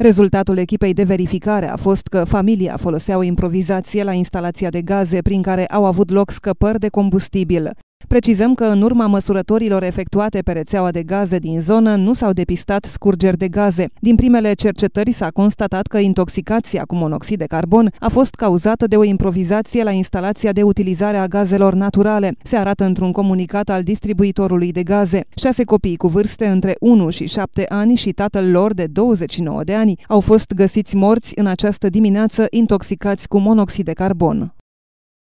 Rezultatul echipei de verificare a fost că familia folosea o improvizație la instalația de gaze prin care au avut loc scăpări de combustibil. Precizăm că în urma măsurătorilor efectuate pe rețeaua de gaze din zonă nu s-au depistat scurgeri de gaze. Din primele cercetări s-a constatat că intoxicația cu monoxid de carbon a fost cauzată de o improvizație la instalația de utilizare a gazelor naturale, se arată într-un comunicat al distribuitorului de gaze. Șase copii cu vârste între 1 și 7 ani și tatăl lor de 29 de ani au fost găsiți morți în această dimineață intoxicați cu monoxid de carbon.